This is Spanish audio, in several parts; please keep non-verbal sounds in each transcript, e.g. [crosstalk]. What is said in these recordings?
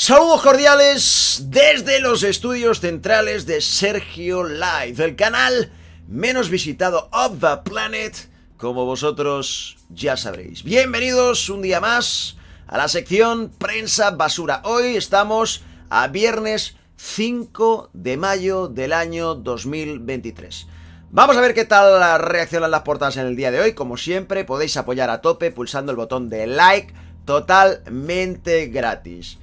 Saludos cordiales desde los estudios centrales de Sergio Live, el canal menos visitado of the planet, como vosotros ya sabréis. Bienvenidos un día más a la sección Prensa Basura. Hoy estamos a viernes 5 de mayo del año 2023. Vamos a ver qué tal reaccionan las portadas en el día de hoy. Como siempre, podéis apoyar a tope pulsando el botón de like totalmente gratis.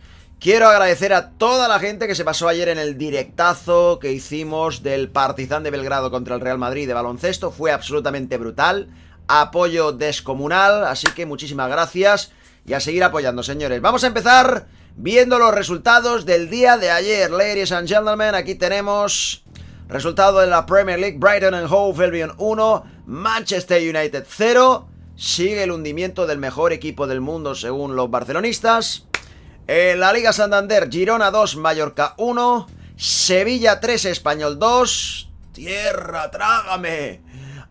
Quiero agradecer a toda la gente que se pasó ayer en el directazo que hicimos del Partizán de Belgrado contra el Real Madrid de baloncesto. Fue absolutamente brutal. Apoyo descomunal, así que muchísimas gracias y a seguir apoyando, señores. Vamos a empezar viendo los resultados del día de ayer. Ladies and gentlemen, aquí tenemos resultado de la Premier League. Brighton and Hove Albion 1, Manchester United 0. Sigue el hundimiento del mejor equipo del mundo según los barcelonistas. En la Liga Santander, Girona 2, Mallorca 1, Sevilla 3, Español 2, Tierra, trágame.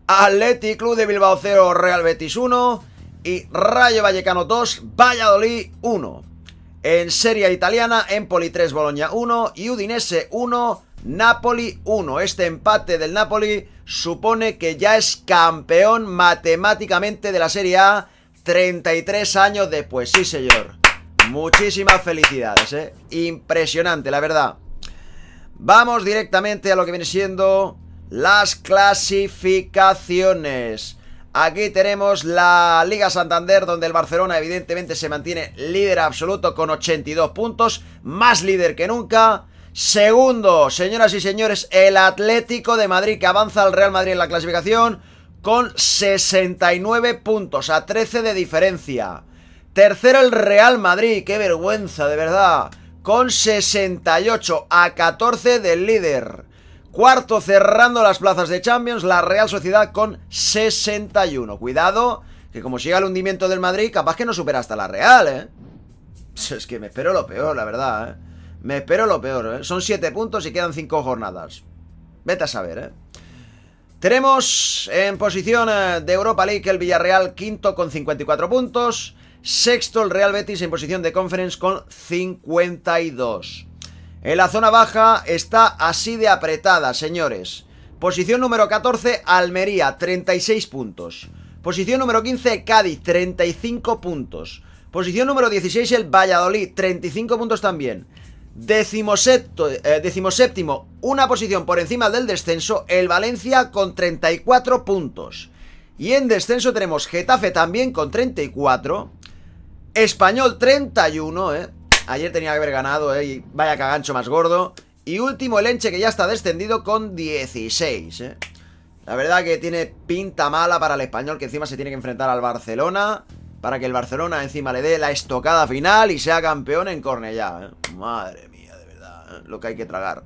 Atleti Club de Bilbao 0, Real Betis 1 y Rayo Vallecano 2, Valladolid 1. En Serie Italiana, Empoli 3, Boloña 1 y Udinese 1, Napoli 1. Este empate del Napoli supone que ya es campeón matemáticamente de la Serie A 33 años después. Sí, señor. Muchísimas felicidades, ¿eh? Impresionante, la verdad. Vamos directamente a lo que viene siendo las clasificaciones. Aquí tenemos la Liga Santander, donde el Barcelona evidentemente se mantiene líder absoluto con 82 puntos, más líder que nunca. Segundo, señoras y señores, el Atlético de Madrid que avanza al Real Madrid en la clasificación con 69 puntos, a 13 de diferencia. Tercero el Real Madrid, qué vergüenza, de verdad. Con 68 a 14 del líder. Cuarto cerrando las plazas de Champions, la Real Sociedad con 61. Cuidado, que como llega el hundimiento del Madrid, capaz que no supera hasta la Real, ¿eh? Es que me espero lo peor, la verdad, ¿eh? Me espero lo peor, ¿eh? Son 7 puntos y quedan 5 jornadas. Vete a saber, ¿eh? Tenemos en posición eh, de Europa League el Villarreal quinto con 54 puntos. Sexto el Real Betis en posición de conference con 52. En la zona baja está así de apretada, señores. Posición número 14, Almería, 36 puntos. Posición número 15, Cádiz, 35 puntos. Posición número 16, el Valladolid, 35 puntos también. Eh, decimoséptimo, una posición por encima del descenso, el Valencia con 34 puntos. Y en descenso tenemos Getafe también con 34. Español 31, ¿eh? Ayer tenía que haber ganado, ¿eh? Y vaya cagancho más gordo. Y último el Enche que ya está descendido con 16, ¿eh? La verdad que tiene pinta mala para el Español que encima se tiene que enfrentar al Barcelona para que el Barcelona encima le dé la estocada final y sea campeón en Cornellá. ¿eh? Madre mía, de verdad, ¿eh? lo que hay que tragar.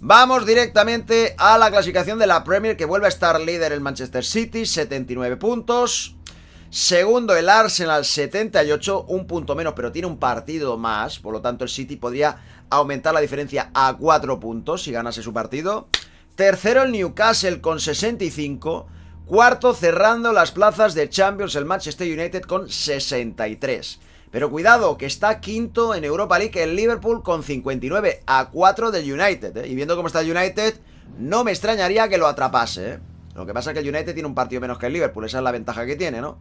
Vamos directamente a la clasificación de la Premier que vuelve a estar líder el Manchester City, 79 puntos. Segundo, el Arsenal 78, un punto menos, pero tiene un partido más. Por lo tanto, el City podría aumentar la diferencia a 4 puntos si ganase su partido. Tercero, el Newcastle con 65. Cuarto, cerrando las plazas de Champions, el Manchester United con 63. Pero cuidado, que está quinto en Europa League el Liverpool con 59 a 4 del United. ¿eh? Y viendo cómo está el United, no me extrañaría que lo atrapase. ¿eh? Lo que pasa es que el United tiene un partido menos que el Liverpool. Esa es la ventaja que tiene, ¿no?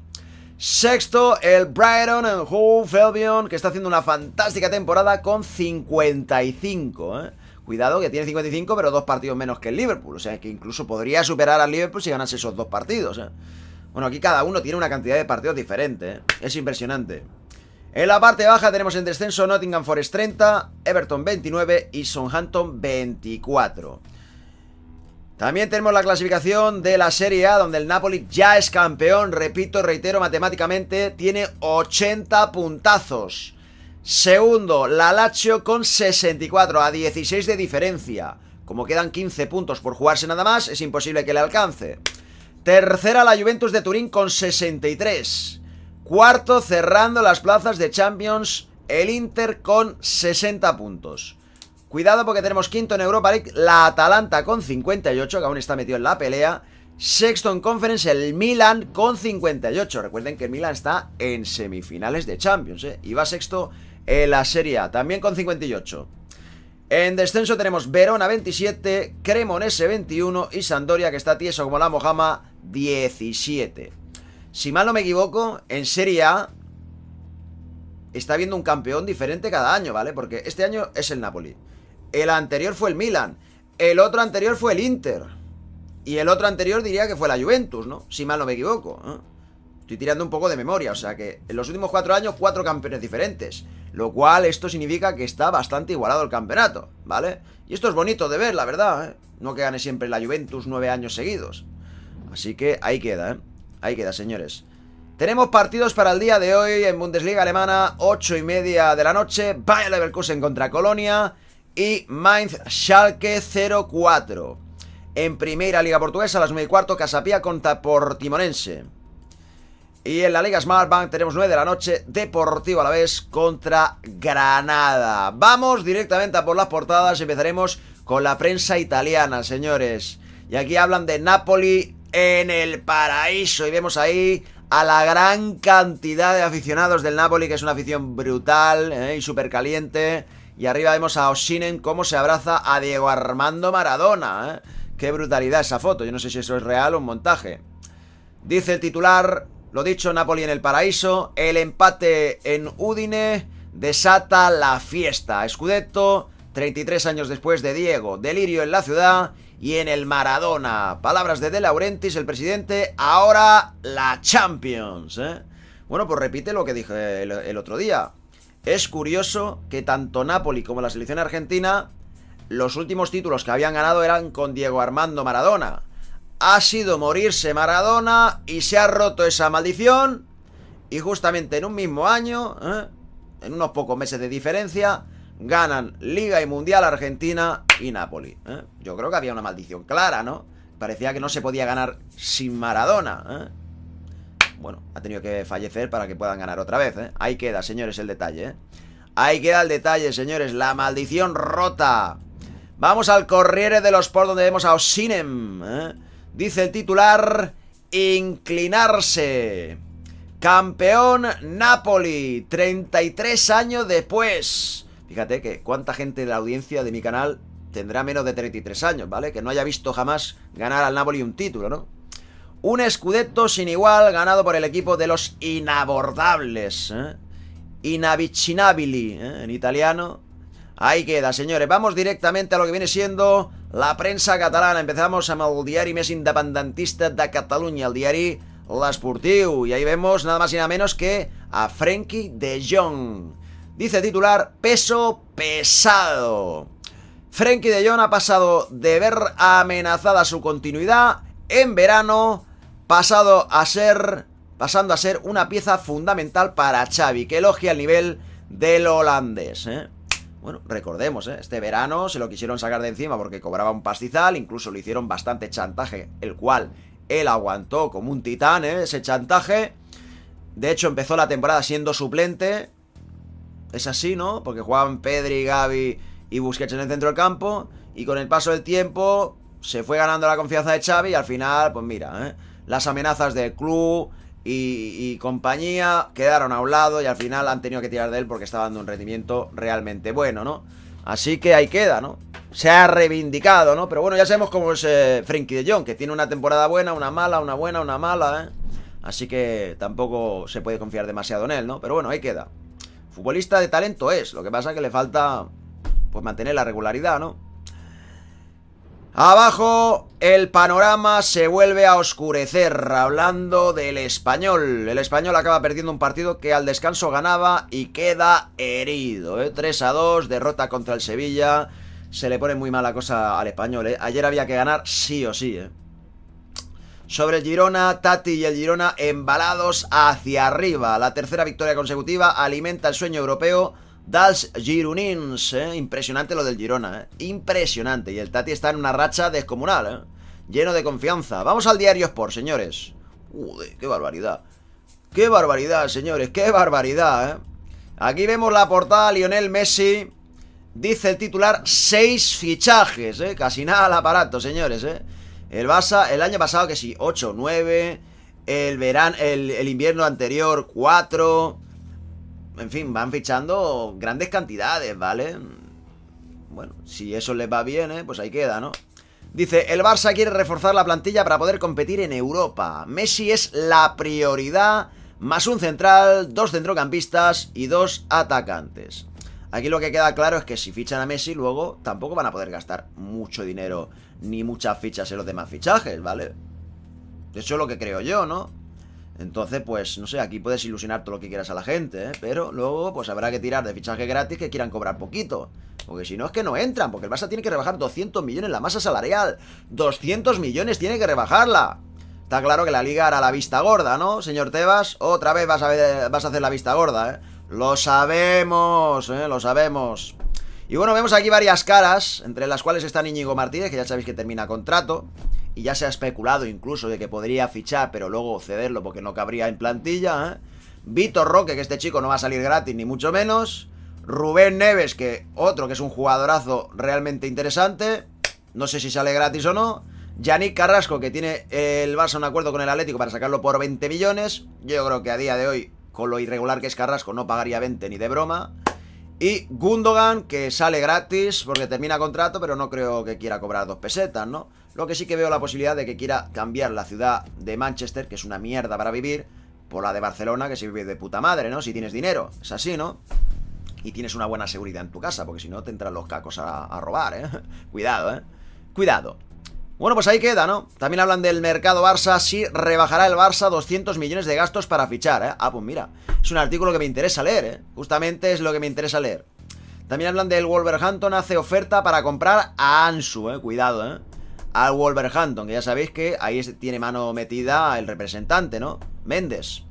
Sexto, el Brighton en Hove Albion, que está haciendo una fantástica temporada con 55, ¿eh? Cuidado que tiene 55, pero dos partidos menos que el Liverpool. O sea, que incluso podría superar al Liverpool si ganase esos dos partidos. ¿eh? Bueno, aquí cada uno tiene una cantidad de partidos diferente. ¿eh? Es impresionante. En la parte baja tenemos en descenso Nottingham Forest 30, Everton 29 y Southampton 24. También tenemos la clasificación de la Serie A, donde el Napoli ya es campeón. Repito, reitero, matemáticamente tiene 80 puntazos. Segundo, la Lazio con 64 a 16 de diferencia. Como quedan 15 puntos por jugarse nada más, es imposible que le alcance. Tercera, la Juventus de Turín con 63. Cuarto, cerrando las plazas de Champions, el Inter con 60 puntos. Cuidado porque tenemos quinto en Europa League, la Atalanta con 58, que aún está metido en la pelea. Sexto en Conference, el Milan con 58. Recuerden que el Milan está en semifinales de Champions, ¿eh? Y va sexto en la Serie A, también con 58. En descenso tenemos Verona 27, Cremonese 21 y Sandoria, que está tieso como la Mojama, 17. Si mal no me equivoco, en Serie A está habiendo un campeón diferente cada año, ¿vale? Porque este año es el Napoli. El anterior fue el Milan. El otro anterior fue el Inter. Y el otro anterior diría que fue la Juventus, ¿no? Si mal no me equivoco. ¿eh? Estoy tirando un poco de memoria, o sea que en los últimos cuatro años cuatro campeones diferentes. Lo cual esto significa que está bastante igualado el campeonato, ¿vale? Y esto es bonito de ver, la verdad, ¿eh? No que gane siempre la Juventus nueve años seguidos. Así que ahí queda, ¿eh? Ahí queda, señores. Tenemos partidos para el día de hoy en Bundesliga alemana, Ocho y media de la noche, Bayer Leverkusen contra Colonia, y Mainz Schalke 04. En primera Liga Portuguesa, las 9 y cuarto, Casapía contra Portimonense. Y en la Liga Smart Bank tenemos 9 de la noche, Deportivo a la vez contra Granada. Vamos directamente a por las portadas. Empezaremos con la prensa italiana, señores. Y aquí hablan de Napoli en el paraíso. Y vemos ahí a la gran cantidad de aficionados del Napoli, que es una afición brutal ¿eh? y súper caliente. Y arriba vemos a Oshinen cómo se abraza a Diego Armando Maradona. ¿eh? Qué brutalidad esa foto. Yo no sé si eso es real o un montaje. Dice el titular, lo dicho, Napoli en el paraíso. El empate en Udine desata la fiesta. Scudetto, 33 años después de Diego. Delirio en la ciudad y en el Maradona. Palabras de De Laurentiis, el presidente. Ahora la Champions. ¿eh? Bueno, pues repite lo que dije el otro día. Es curioso que tanto Napoli como la selección argentina, los últimos títulos que habían ganado eran con Diego Armando Maradona. Ha sido morirse Maradona y se ha roto esa maldición. Y justamente en un mismo año, ¿eh? en unos pocos meses de diferencia, ganan Liga y Mundial Argentina y Napoli. ¿eh? Yo creo que había una maldición clara, ¿no? Parecía que no se podía ganar sin Maradona. ¿eh? bueno, ha tenido que fallecer para que puedan ganar otra vez, ¿eh? Ahí queda, señores, el detalle, ¿eh? Ahí queda el detalle, señores, la maldición rota. Vamos al Corriere de los por donde vemos a Osinem. ¿eh? Dice el titular, inclinarse. Campeón Napoli, 33 años después. Fíjate que cuánta gente de la audiencia de mi canal tendrá menos de 33 años, ¿vale? Que no haya visto jamás ganar al Napoli un título, ¿no? Un escudetto sin igual ganado por el equipo de los inabordables. ¿eh? ¿eh? en italiano. Ahí queda, señores. Vamos directamente a lo que viene siendo la prensa catalana. Empezamos a el y mes independentista de Cataluña... el Las L'Esportiu. Y ahí vemos nada más y nada menos que a Frenkie de Jong. Dice titular, peso pesado. Frenkie de Jong ha pasado de ver amenazada su continuidad en verano pasado a ser, pasando a ser una pieza fundamental para Xavi, que elogia el nivel del holandés. ¿eh? Bueno, recordemos, ¿eh? este verano se lo quisieron sacar de encima porque cobraba un pastizal, incluso le hicieron bastante chantaje, el cual él aguantó como un titán ¿eh? ese chantaje. De hecho, empezó la temporada siendo suplente. Es así, ¿no? Porque jugaban Pedri, Gaby y Busquets en el centro del campo. Y con el paso del tiempo se fue ganando la confianza de Xavi y al final, pues mira, ¿eh? las amenazas del club y, compañía quedaron a un lado y al final han tenido que tirar de él porque estaba dando un rendimiento realmente bueno, ¿no? Así que ahí queda, ¿no? Se ha reivindicado, ¿no? Pero bueno, ya sabemos cómo es eh, de Jong, que tiene una temporada buena, una mala, una buena, una mala, ¿eh? Así que tampoco se puede confiar demasiado en él, ¿no? Pero bueno, ahí queda. Futbolista de talento es, lo que pasa es que le falta pues mantener la regularidad, ¿no? Abajo el panorama se vuelve a oscurecer hablando del español. El español acaba perdiendo un partido que al descanso ganaba y queda herido. 3 ¿eh? a 2, derrota contra el Sevilla. Se le pone muy mala cosa al español. ¿eh? Ayer había que ganar sí o sí. ¿eh? Sobre el Girona, Tati y el Girona embalados hacia arriba. La tercera victoria consecutiva alimenta el sueño europeo Dals Gironins, eh? impresionante lo del Girona, ¿eh? impresionante. Y el Tati está en una racha descomunal, ¿eh? lleno de confianza. Vamos al diario Sport, señores. Uy, qué barbaridad. Qué barbaridad, señores, qué barbaridad. ¿eh? Aquí vemos la portada Lionel Messi. Dice el titular, seis fichajes, ¿eh? casi nada al aparato, señores. ¿eh? El el año pasado que sí, 8, 9. El el, el invierno anterior, 4 en fin, van fichando grandes cantidades, ¿vale? Bueno, si eso les va bien, ¿eh? pues ahí queda, ¿no? Dice, el Barça quiere reforzar la plantilla para poder competir en Europa. Messi es la prioridad, más un central, dos centrocampistas y dos atacantes. Aquí lo que queda claro es que si fichan a Messi, luego tampoco van a poder gastar mucho dinero ni muchas fichas en los demás fichajes, ¿vale? Eso es lo que creo yo, ¿no? Entonces, pues, no sé, aquí puedes ilusionar todo lo que quieras a la gente, ¿eh? Pero luego, pues, habrá que tirar de fichaje gratis que quieran cobrar poquito. Porque si no, es que no entran, porque el Barça tiene que rebajar 200 millones la masa salarial. 200 millones tiene que rebajarla. Está claro que la liga hará la vista gorda, ¿no, señor Tebas? Otra vez vas a, vas a hacer la vista gorda, ¿eh? Lo sabemos, ¿eh? Lo sabemos. Y bueno, vemos aquí varias caras, entre las cuales está Íñigo Martínez, que ya sabéis que termina contrato. Y ya se ha especulado incluso de que podría fichar, pero luego cederlo porque no cabría en plantilla. ¿eh? Vitor Roque, que este chico no va a salir gratis, ni mucho menos. Rubén Neves, que otro que es un jugadorazo realmente interesante. No sé si sale gratis o no. Yannick Carrasco, que tiene el Barça un acuerdo con el Atlético para sacarlo por 20 millones. Yo creo que a día de hoy, con lo irregular que es Carrasco, no pagaría 20 ni de broma. Y Gundogan, que sale gratis porque termina contrato, pero no creo que quiera cobrar dos pesetas, ¿no? Lo que sí que veo la posibilidad de que quiera cambiar la ciudad de Manchester, que es una mierda para vivir, por la de Barcelona, que se vive de puta madre, ¿no? Si tienes dinero, es así, ¿no? Y tienes una buena seguridad en tu casa, porque si no te entran los cacos a, a robar, ¿eh? [laughs] Cuidado, ¿eh? Cuidado. Bueno, pues ahí queda, ¿no? También hablan del mercado Barça, si rebajará el Barça 200 millones de gastos para fichar, ¿eh? Ah, pues mira, es un artículo que me interesa leer, ¿eh? Justamente es lo que me interesa leer. También hablan del Wolverhampton hace oferta para comprar a Ansu, ¿eh? Cuidado, ¿eh? Al Wolverhampton, que ya sabéis que ahí tiene mano metida el representante, ¿no? Méndez.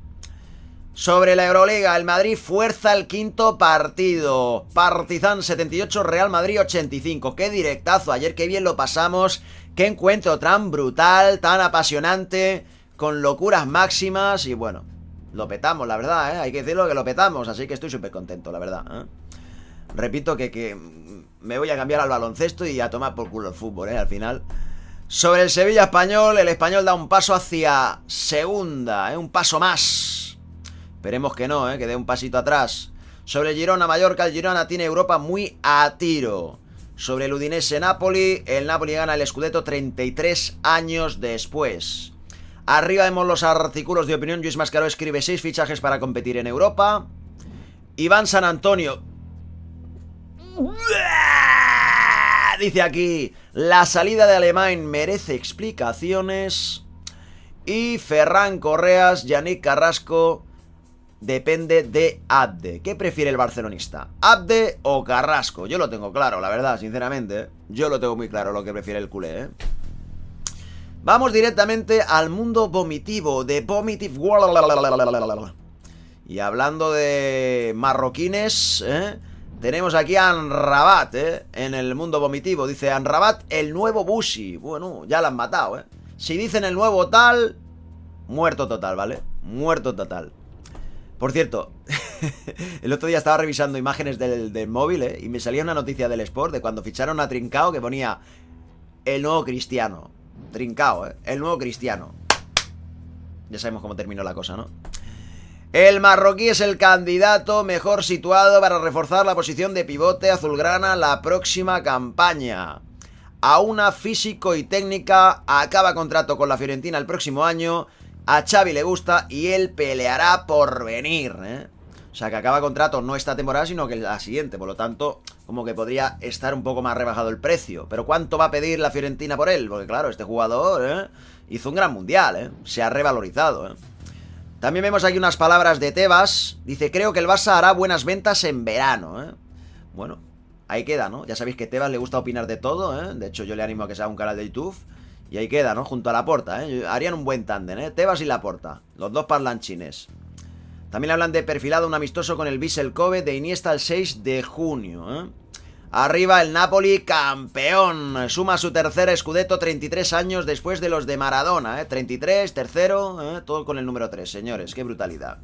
Sobre la Euroliga, el Madrid fuerza el quinto partido. Partizan 78, Real Madrid 85. Qué directazo, ayer qué bien lo pasamos, Qué encuentro tan brutal, tan apasionante, con locuras máximas y bueno, lo petamos, la verdad, ¿eh? Hay que decirlo que lo petamos, así que estoy súper contento, la verdad. ¿eh? Repito que, me voy a cambiar al baloncesto y a tomar por culo el fútbol, ¿eh? Al final. Sobre el Sevilla español, el español da un paso hacia segunda, ¿eh? Un paso más. Esperemos que no, ¿eh? Que dé un pasito atrás. Sobre Girona Mallorca, el Girona tiene Europa muy a tiro sobre el Udinese-Napoli. El Napoli gana el Scudetto 33 años después. Arriba vemos los artículos de opinión. Luis Mascaró escribe 6 fichajes para competir en Europa. Iván San Antonio. Dice aquí, la salida de Alemán merece explicaciones. Y Ferran Correas, Yannick Carrasco, depende de Abde. ¿Qué prefiere el barcelonista? ¿Abde o Carrasco? Yo lo tengo claro, la verdad, sinceramente. Yo lo tengo muy claro lo que prefiere el culé, ¿eh? Vamos directamente al mundo vomitivo de Vomitive Y hablando de marroquines, ¿eh? tenemos aquí a Anrabat, ¿eh? en el mundo vomitivo. Dice Anrabat, el nuevo Bushi. Bueno, ya lo han matado, ¿eh? Si dicen el nuevo tal, muerto total, ¿vale? Muerto total. Por cierto, [laughs] el otro día estaba revisando imágenes del, móvil eh, y me salía una noticia del Sport de cuando ficharon a Trincao que ponía el nuevo cristiano. Trincao, eh, El nuevo cristiano. Ya sabemos cómo terminó la cosa, ¿no? El marroquí es el candidato mejor situado para reforzar la posición de pivote azulgrana la próxima campaña. A una físico y técnica acaba contrato con la Fiorentina el próximo año a Xavi le gusta y él peleará por venir, ¿eh? O sea, que acaba contrato no esta temporada, sino que la siguiente. Por lo tanto, como que podría estar un poco más rebajado el precio. Pero ¿cuánto va a pedir la Fiorentina por él? Porque claro, este jugador ¿eh? hizo un gran mundial, ¿eh? Se ha revalorizado, ¿eh? También vemos aquí unas palabras de Tebas. Dice, creo que el Barça hará buenas ventas en verano, ¿eh? Bueno, ahí queda, ¿no? Ya sabéis que Tebas le gusta opinar de todo, ¿eh? De hecho, yo le animo a que sea un canal de YouTube. Y ahí queda, ¿no? Junto a la puerta ¿eh? Harían un buen tándem, ¿eh? Tebas y la puerta Los dos parlanchines. También hablan de perfilado un amistoso con el Bissell Kobe de Iniesta el 6 de junio, ¿eh? Arriba el Napoli campeón. Suma su tercer escudeto 33 años después de los de Maradona. ¿eh? 33, tercero, ¿eh? todo con el número 3, señores. Qué brutalidad.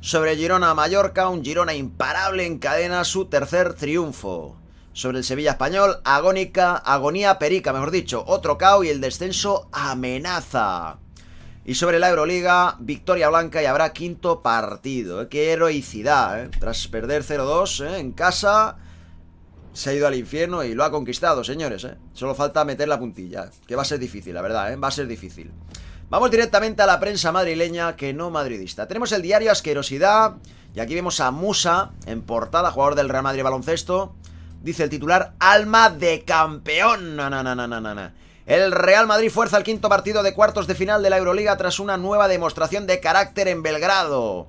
Sobre Girona Mallorca, un Girona imparable encadena su tercer triunfo sobre el Sevilla español. Agónica, agonía perica, mejor dicho. Otro caos y el descenso amenaza. Y sobre la Euroliga, victoria blanca y habrá quinto partido. ¿eh? ¡Qué heroicidad! ¿eh? Tras perder 0-2 ¿eh? en casa, se ha ido al infierno y lo ha conquistado, señores. Solo falta meter la puntilla, que va a ser difícil, la verdad, va a ser difícil. Vamos directamente a la prensa madrileña, que no madridista. Tenemos el diario Asquerosidad, y aquí vemos a Musa, en portada, jugador del Real Madrid Baloncesto dice el titular, alma de campeón. ...na, na, na, na, na, El Real Madrid fuerza el quinto partido de cuartos de final de la Euroliga tras una nueva demostración de carácter en Belgrado.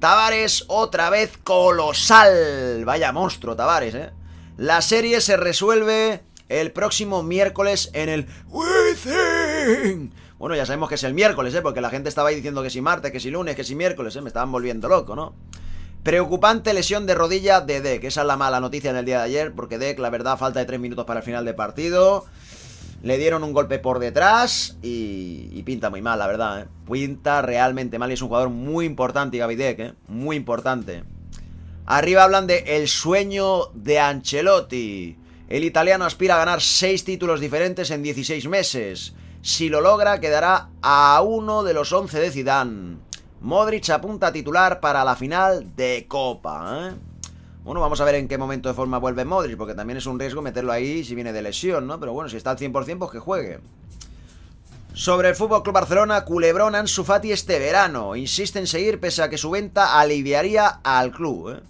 Tavares otra vez colosal. Vaya monstruo, Tavares, ¿eh? La serie se resuelve el próximo miércoles en el Within. Bueno, ya sabemos que es el miércoles, ¿eh? Porque la gente estaba ahí diciendo que si martes, que si lunes, que si miércoles, ¿eh? Me estaban volviendo loco, ¿no? Preocupante lesión de rodilla de Deck. Esa es la mala noticia en el día de ayer, porque Deck, la verdad, falta de 3 minutos para el final de partido. Le dieron un golpe por detrás y, pinta muy mal, la verdad. ¿eh? Pinta realmente mal y es un jugador muy importante, Gaby Deck, ¿eh? muy importante. Arriba hablan de el sueño de Ancelotti. El italiano aspira a ganar 6 títulos diferentes en 16 meses. Si lo logra, quedará a uno de los 11 de Zidane. Modric apunta a titular para la final de Copa. ¿eh? Bueno, vamos a ver en qué momento de forma vuelve Modric, porque también es un riesgo meterlo ahí si viene de lesión, ¿no? Pero bueno, si está al 100%, pues que juegue. Sobre el FC Club Barcelona, Culebrón Ansu Fati este verano. Insiste en seguir pese a que su venta aliviaría al club. ¿eh?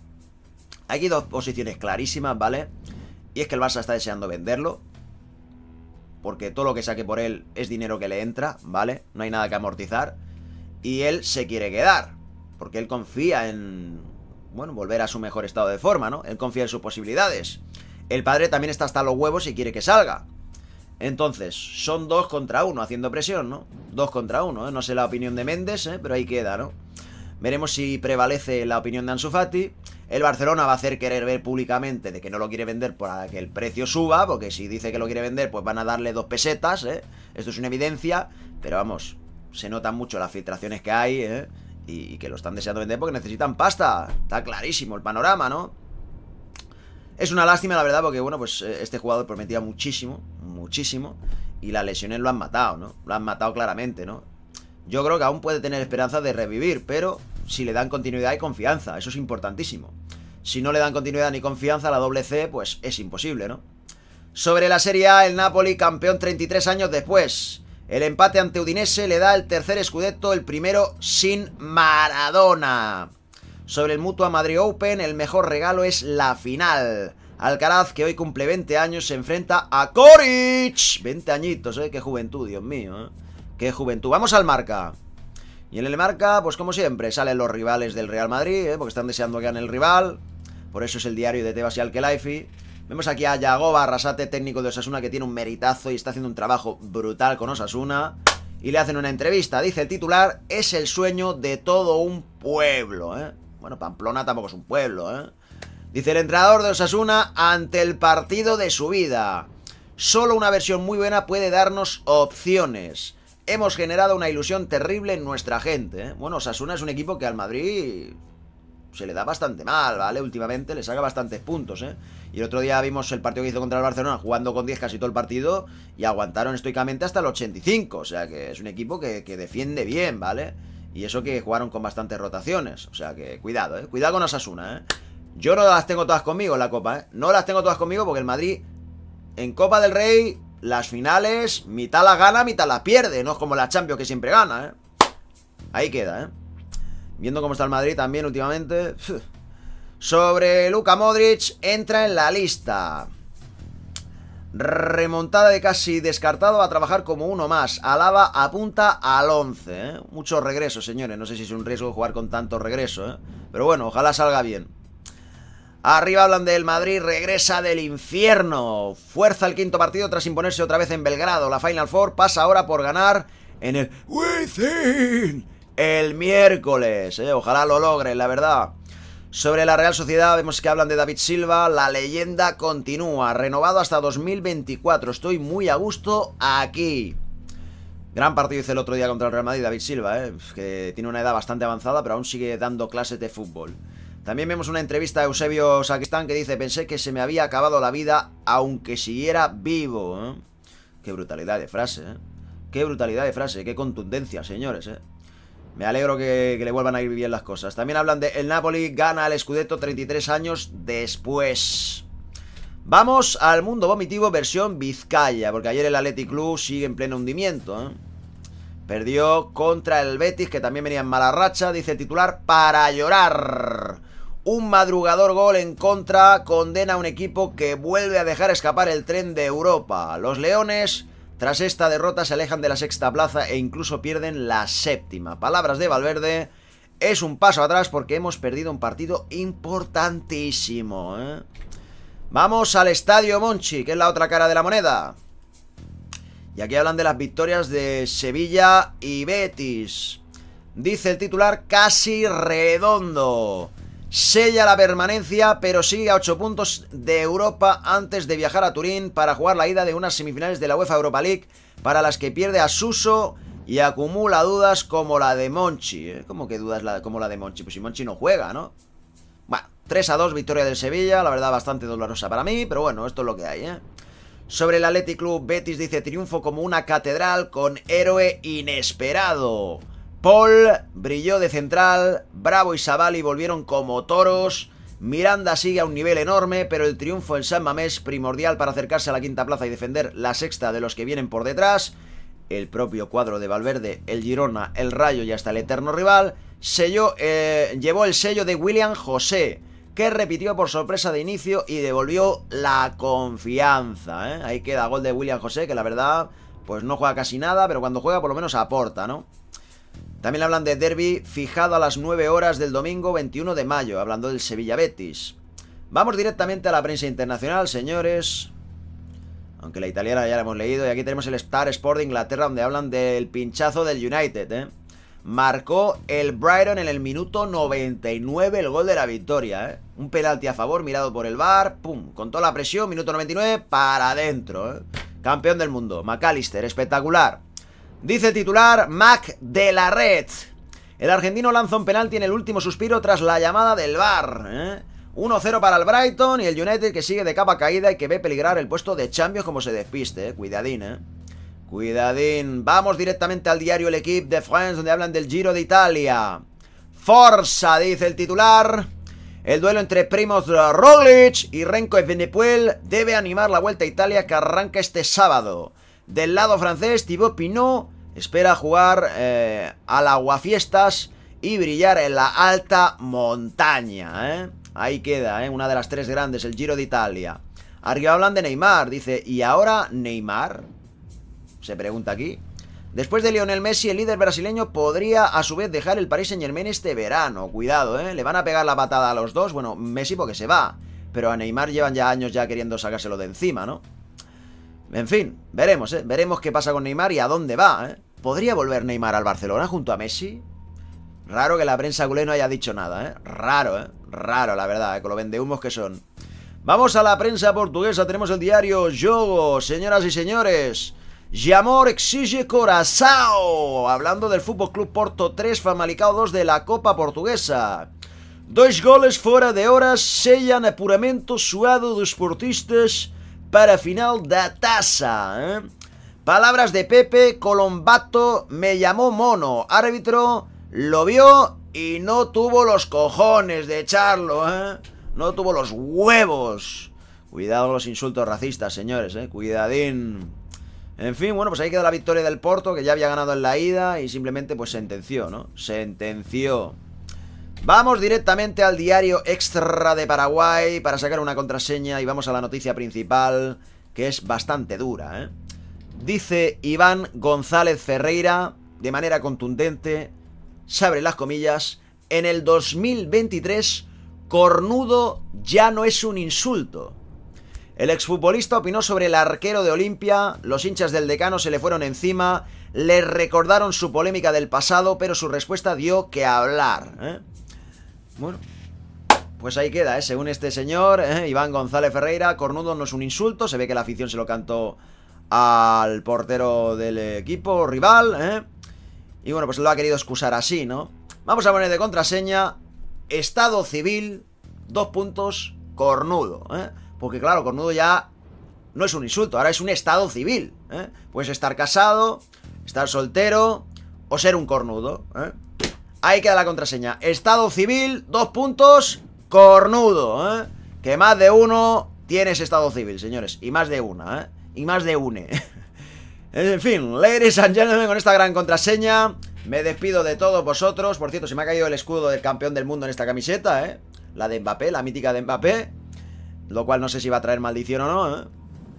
Aquí dos posiciones clarísimas, ¿vale? Y es que el Barça está deseando venderlo. Porque todo lo que saque por él es dinero que le entra, ¿vale? No hay nada que amortizar y él se quiere quedar, porque él confía en, bueno, volver a su mejor estado de forma, ¿no? Él confía en sus posibilidades. El padre también está hasta los huevos y quiere que salga. Entonces, son dos contra uno haciendo presión, ¿no? Dos contra uno, ¿eh? No sé la opinión de Méndez, ¿eh? pero ahí queda, ¿no? Veremos si prevalece la opinión de Ansu Fati. El Barcelona va a hacer querer ver públicamente de que no lo quiere vender para que el precio suba, porque si dice que lo quiere vender, pues van a darle dos pesetas, ¿eh? Esto es una evidencia, pero vamos, se notan mucho las filtraciones que hay, ¿eh? Y, que lo están deseando vender porque necesitan pasta. Está clarísimo el panorama, ¿no? Es una lástima, la verdad, porque, bueno, pues eh, este jugador prometía muchísimo, muchísimo, y las lesiones lo han matado, ¿no? Lo han matado claramente, ¿no? Yo creo que aún puede tener esperanza de revivir, pero si le dan continuidad y confianza, eso es importantísimo. Si no le dan continuidad ni confianza a la doble C, pues es imposible, ¿no? Sobre la Serie A, el Napoli campeón 33 años después. El empate ante Udinese le da el tercer escudeto, el primero sin Maradona. Sobre el Mutua Madrid Open, el mejor regalo es la final. Alcaraz, que hoy cumple 20 años, se enfrenta a Coric. 20 añitos, ¿eh? Qué juventud, Dios mío. Eh. Qué juventud. Vamos al marca. Y en el marca, pues como siempre, salen los rivales del Real Madrid, eh, porque están deseando que gane el rival. Por eso es el diario de Tebas y Alkelaifi. Vemos aquí a Yagoba Arrasate, técnico de Osasuna, que tiene un meritazo y está haciendo un trabajo brutal con Osasuna. Y le hacen una entrevista. Dice el titular, es el sueño de todo un pueblo, ¿eh? Bueno, Pamplona tampoco es un pueblo, ¿eh? Dice el entrenador de Osasuna ante el partido de su vida. Solo una versión muy buena puede darnos opciones. Hemos generado una ilusión terrible en nuestra gente. ¿eh? Bueno, Osasuna es un equipo que al Madrid se le da bastante mal, ¿vale? Últimamente le saca bastantes puntos, ¿eh? Y el otro día vimos el partido que hizo contra el Barcelona jugando con 10 casi todo el partido y aguantaron estoicamente hasta el 85. O sea que es un equipo que, defiende bien, ¿vale? Y eso que jugaron con bastantes rotaciones. O sea que cuidado, ¿eh? Cuidado con Asasuna, ¿eh? Yo no las tengo todas conmigo en la Copa, ¿eh? No las tengo todas conmigo porque el Madrid en Copa del Rey, las finales, mitad la gana, mitad las pierde. No es como la Champions que siempre gana, ¿eh? Ahí queda, ¿eh? Viendo cómo está el Madrid también últimamente. [sighs] Sobre Luka Modric, entra en la lista. Remontada de casi descartado a trabajar como uno más. Alaba apunta al 11. ¿eh? Muchos regresos, señores. No sé si es un riesgo jugar con tanto regreso. ¿eh? Pero bueno, ojalá salga bien. Arriba hablan del Madrid, regresa del infierno. Fuerza el quinto partido tras imponerse otra vez en Belgrado. La Final Four pasa ahora por ganar en el Within el miércoles. Eh, ojalá lo logren, la verdad. Sobre la Real Sociedad vemos que hablan de David Silva, la leyenda continúa, renovado hasta 2024, estoy muy a gusto aquí. Gran partido hizo el otro día contra el Real Madrid David Silva, eh, que tiene una edad bastante avanzada pero aún sigue dando clases de fútbol. También vemos una entrevista de Eusebio Sacristán que dice, pensé que se me había acabado la vida aunque siguiera vivo. Eh. Qué brutalidad de frase, Qué brutalidad de frase, qué contundencia, señores, ¿eh? Me alegro que, le vuelvan a ir bien las cosas. También hablan de el Napoli gana el Scudetto 33 años después. Vamos al mundo vomitivo versión Vizcaya, porque ayer el Athletic Club sigue en pleno hundimiento. ¿eh? Perdió contra el Betis, que también venía en mala racha, dice el titular, para llorar. Un madrugador gol en contra condena a un equipo que vuelve a dejar escapar el tren de Europa. Los Leones tras esta derrota se alejan de la sexta plaza e incluso pierden la séptima. Palabras de Valverde, es un paso atrás porque hemos perdido un partido importantísimo. ¿eh? Vamos al Estadio Monchi, que es la otra cara de la moneda. Y aquí hablan de las victorias de Sevilla y Betis. Dice el titular casi redondo sella la permanencia, pero sigue a 8 puntos de Europa antes de viajar a Turín para jugar la ida de unas semifinales de la UEFA Europa League, para las que pierde a Suso y acumula dudas como la de Monchi. ¿eh? ¿Cómo que dudas como la de Monchi? Pues si Monchi no juega, ¿no? Bueno, 3 a 2 victoria del Sevilla, la verdad bastante dolorosa para mí, pero bueno, esto es lo que hay, ¿eh? Sobre el Athletic Club, Betis dice triunfo como una catedral con héroe inesperado. Paul brilló de central, Bravo y Savali volvieron como toros. Miranda sigue a un nivel enorme, pero el triunfo en San Mamés primordial para acercarse a la quinta plaza y defender la sexta de los que vienen por detrás. El propio cuadro de Valverde, el Girona, el Rayo y hasta el eterno rival selló, eh, llevó el sello de William José, que repitió por sorpresa de inicio y devolvió la confianza. ¿eh? Ahí queda gol de William José, que la verdad, pues no juega casi nada, pero cuando juega por lo menos aporta, ¿no? También hablan de derby fijado a las 9 horas del domingo 21 de mayo, hablando del Sevilla Betis. Vamos directamente a la prensa internacional, señores. Aunque la italiana ya la hemos leído. Y aquí tenemos el Star Sport de Inglaterra, donde hablan del pinchazo del United. ¿eh? Marcó el Brighton en el minuto 99 el gol de la victoria. ¿eh? Un penalti a favor, mirado por el bar, ¡Pum! Con toda la presión, minuto 99, para adentro. ¿eh? Campeón del mundo, McAllister, espectacular. Dice el titular Mac de la Red. El argentino lanza un penalti en el último suspiro tras la llamada del VAR. 1 ¿eh? 1-0 para el Brighton y el United que sigue de capa caída y que ve peligrar el puesto de Champions como se despiste. ¿eh? Cuidadín, ¿eh? Cuidadín. Vamos directamente al diario El Equipe de France donde hablan del Giro de Italia. Forza, dice el titular. El duelo entre primos Roglic y Renko Evenepoel debe animar la Vuelta a Italia que arranca este sábado. Del lado francés, Thibaut Pinot Espera jugar eh, al aguafiestas y brillar en la alta montaña, ¿eh? Ahí queda, ¿eh? Una de las tres grandes, el Giro de Italia. Arriba hablan de Neymar, dice, ¿y ahora Neymar? Se pregunta aquí. Después de Lionel Messi, el líder brasileño podría a su vez dejar el Paris Saint Germain este verano. Cuidado, ¿eh? Le van a pegar la patada a los dos. Bueno, Messi porque se va. Pero a Neymar llevan ya años ya queriendo sacárselo de encima, ¿no? En fin, veremos, ¿eh? Veremos qué pasa con Neymar y a dónde va, ¿eh? ¿Podría volver Neymar al Barcelona junto a Messi? Raro que la prensa culé no haya dicho nada, ¿eh? Raro, ¿eh? Raro, la verdad, ¿eh? con lo vendehumos que son. Vamos a la prensa portuguesa, tenemos el diario Yogo, señoras y señores. Yamor exige Corazao, hablando del Fútbol Club Porto 3, Famalicao 2 de la Copa Portuguesa. Dos goles fuera de horas sellan apuramento suado de portistas para final de tasa, ¿eh? Palabras de Pepe, Colombato me llamó mono. Árbitro lo vio y no tuvo los cojones de echarlo. ¿eh? No tuvo los huevos. Cuidado con los insultos racistas, señores. ¿eh? Cuidadín. En fin, bueno, pues ahí queda la victoria del Porto, que ya había ganado en la ida y simplemente pues sentenció, ¿no? Sentenció. Vamos directamente al diario extra de Paraguay para sacar una contraseña y vamos a la noticia principal, que es bastante dura, ¿eh? Dice Iván González Ferreira, de manera contundente, se las comillas, en el 2023, cornudo ya no es un insulto. El exfutbolista opinó sobre el arquero de Olimpia, los hinchas del decano se le fueron encima, le recordaron su polémica del pasado, pero su respuesta dio que hablar. ¿eh? Bueno, pues ahí queda, ¿eh? según este señor, ¿eh? Iván González Ferreira, cornudo no es un insulto, se ve que la afición se lo cantó al portero del equipo rival, ¿eh? Y bueno, pues lo ha querido excusar así, ¿no? Vamos a poner de contraseña, estado civil, dos puntos, cornudo, ¿eh? Porque claro, cornudo ya no es un insulto, ahora es un estado civil, ¿eh? Puedes estar casado, estar soltero o ser un cornudo, ¿eh? Ahí queda la contraseña. Estado civil, dos puntos, cornudo, ¿eh? Que más de uno tienes estado civil, señores. Y más de una, ¿eh? Y más de une. [laughs] en fin, ladies and gentlemen, con esta gran contraseña me despido de todos vosotros. Por cierto, se me ha caído el escudo del campeón del mundo en esta camiseta, ¿eh? La de Mbappé, la mítica de Mbappé. Lo cual no sé si va a traer maldición o no, ¿eh?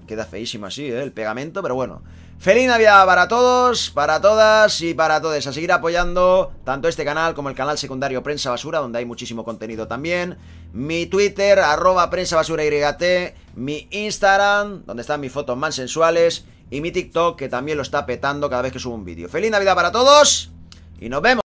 Queda feísimo así, ¿eh? El pegamento, pero bueno. Feliz Navidad para todos, para todas y para todos. A seguir apoyando tanto este canal como el canal secundario Prensa Basura, donde hay muchísimo contenido también. Mi Twitter, arroba Prensa Basura YT. Mi Instagram, donde están mis fotos más sensuales. Y mi TikTok, que también lo está petando cada vez que subo un vídeo. Feliz Navidad para todos y nos vemos.